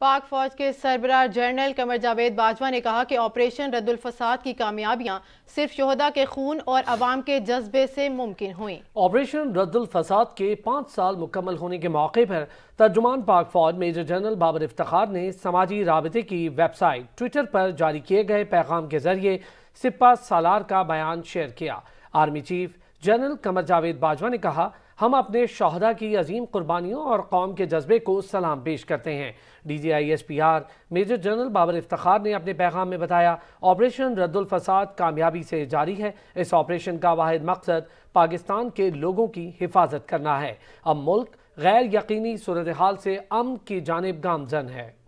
पाक फौज के सरबराह जनरल कमर जावेद बाजवा ने कहा कि ऑपरेशन रद्दुलफसाद की कामयाबियां सिर्फ शहदा के खून और आवाम के जज्बे से मुमकिन हुई ऑपरेशन रद्दुलफसाद के पाँच साल मुकम्मल होने के मौके पर तर्जुमान पाक फौज मेजर जनरल बाबर इफ्तार ने समाजी रबते की वेबसाइट ट्विटर पर जारी किए गए पैगाम के जरिए सिपा सालार का बयान शेयर किया army chief general Qamar Javed Bajwa ने कहा हम अपने शहदा की अजीम कुर्बानियों और कौम के जज्बे को सलाम पेश करते हैं D G I S P R major general Babar Iftikhar ने अपने पैगाम में बताया ऑपरेशन रद्दुलफसाद कामयाबी से जारी है इस ऑपरेशन का वाद मकसद पाकिस्तान के लोगों की हिफाजत करना है अब मुल्क गैर यकीनी सूरत हाल से अम की जानब गामजन है